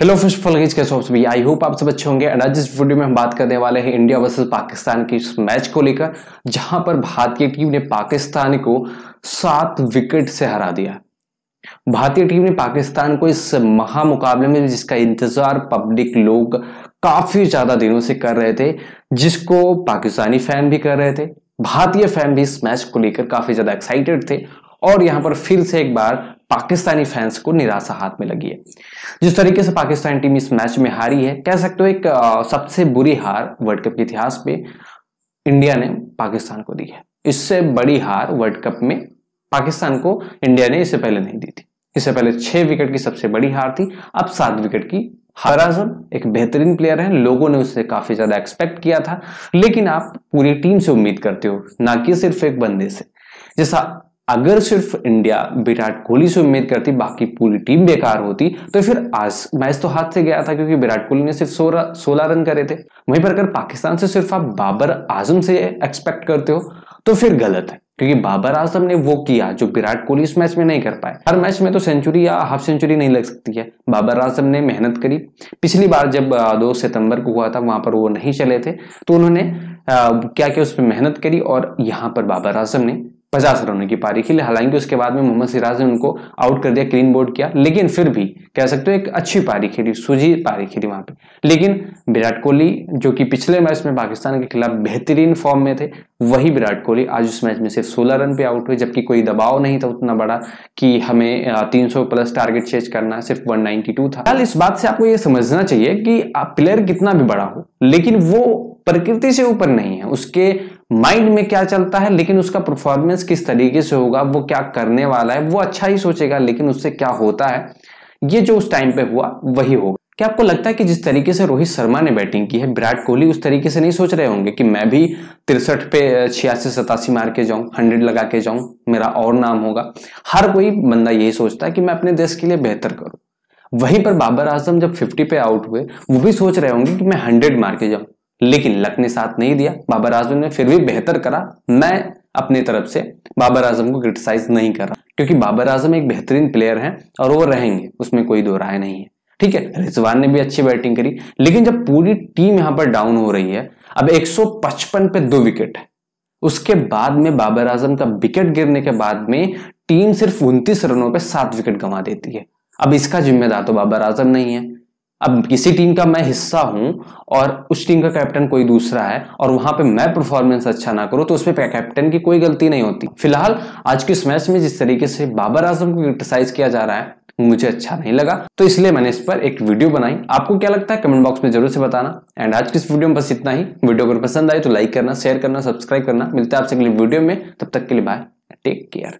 hello first of all कैसे हो आप सभी आई होप आप सब अच्छे होंगे एंड आज इस वीडियो में हम बात करने वाले हैं इंडिया वर्सेस पाकिस्तान के इस मैच को लेकर जहां पर भारतीय टीम ने पाकिस्तान को सात विकेट से हरा दिया भारतीय टीम ने पाकिस्तान को इस महामुकाबले में जिसका इंतजार पब्लिक लोग काफी ज्यादा दिनों से कर रहे थे जिसको पाकिस्तानी फैन भी कर रहे थे भारतीय फैन भी इस मैच को लेकर काफी ज्यादा एक्साइटेड थे और यहां पर फिर से एक बार पाकिस्तानी फैंस को निराशा हाथ में लगी है जिस तरीके से पाकिस्तान टीम इस मैच में हारी है कह सकते हो एक सबसे बुरी हार वर्ल्ड कप के इतिहास में इंडिया ने पाकिस्तान को दी है इससे बड़ी हार वर्ल्ड कप में पाकिस्तान को इंडिया ने इससे पहले नहीं दी थी इससे पहले छह विकेट की सबसे बड़ी हार थी अब सात विकेट की हार आजम एक बेहतरीन प्लेयर है लोगों ने उससे काफी ज्यादा एक्सपेक्ट किया था लेकिन आप पूरी टीम से उम्मीद करते हो ना कि सिर्फ एक बंदे से जैसा अगर सिर्फ इंडिया विराट कोहली से उम्मीद करती बाकी पूरी टीम बेकार होती तो फिर आज मैच तो हाथ से गया था क्योंकि विराट कोहली ने सिर्फ सोलह सोलह रन करे थे वहीं पर अगर पाकिस्तान से सिर्फ आप बाबर आजम से एक्सपेक्ट करते हो तो फिर गलत है क्योंकि बाबर आजम ने वो किया जो विराट कोहली इस मैच में नहीं कर पाए हर मैच में तो सेंचुरी या हाफ सेंचुरी नहीं लग सकती है बाबर आजम ने मेहनत करी पिछली बार जब दो सितंबर को हुआ था वहां पर वो नहीं चले थे तो उन्होंने क्या क्या उस पर मेहनत करी और यहाँ पर बाबर आजम ने पचास रनों की पारी खेली हालांकि उसके बाद में मोहम्मद सिराज ने उनको आउट कर दिया क्लीन बोर्ड किया लेकिन फिर भी कह सकते हो एक अच्छी पारी खेली सूझी पारी खेली वहां पे लेकिन विराट कोहली जो कि पिछले मैच में पाकिस्तान के खिलाफ बेहतरीन फॉर्म में थे वही विराट कोहली आज उस मैच में सिर्फ सोलह रन पे आउट हुए जबकि कोई दबाव नहीं था उतना बड़ा कि हमें तीन प्लस टारगेट चेज करना सिर्फ वन था इस बात से आपको यह समझना चाहिए कि प्लेयर कितना भी बड़ा हो लेकिन वो प्रकृति से ऊपर नहीं है उसके माइंड में क्या चलता है लेकिन उसका परफॉर्मेंस किस तरीके से होगा वो क्या करने वाला है वो अच्छा ही सोचेगा लेकिन उससे क्या होता है ये जो उस टाइम पे हुआ वही होगा क्या आपको लगता है कि जिस तरीके से रोहित शर्मा ने बैटिंग की है विराट कोहली उस तरीके से नहीं सोच रहे होंगे कि मैं भी तिरसठ पे छियासी सतासी मार के जाऊं हंड्रेड लगा के जाऊं मेरा और नाम होगा हर कोई बंदा यही सोचता है कि मैं अपने देश के लिए बेहतर करूं वहीं पर बाबर आजम जब 50 पे आउट हुए वो भी सोच रहे होंगे कि मैं 100 मार के जाऊं लेकिन लक ने साथ नहीं दिया बाबर आजम ने फिर भी बेहतर करा मैं अपनी तरफ से बाबर आजम को क्रिटिसाइज नहीं कर रहा क्योंकि बाबर आजम एक बेहतरीन प्लेयर हैं और वो रहेंगे उसमें कोई दो राय नहीं है ठीक है रिजवान ने भी अच्छी बैटिंग करी लेकिन जब पूरी टीम यहां पर डाउन हो रही है अब 155 पे दो विकेट है उसके बाद में बाबर आजम का विकेट गिरने के बाद में टीम सिर्फ उनतीस रनों पर सात विकेट गंवा देती है अब इसका जिम्मेदार तो बाबर आजम नहीं है अब किसी टीम का मैं हिस्सा हूं और उस टीम का कैप्टन कोई दूसरा है और वहां पे मैं परफॉर्मेंस अच्छा ना करूं तो उसमें कैप्टन की कोई गलती नहीं होती फिलहाल आज के इस मैच में जिस तरीके से बाबर आजम को क्रिटिसाइज किया जा रहा है मुझे अच्छा नहीं लगा तो इसलिए मैंने इस पर एक वीडियो बनाई आपको क्या लगता है कमेंट बॉक्स में जरूर से बताना एंड आज की इस वीडियो में बस इतना ही वीडियो अगर पसंद आए तो लाइक करना शेयर करना सब्सक्राइब करना मिलता है आपसे अगले वीडियो में तब तक के लिए बाय टेक केयर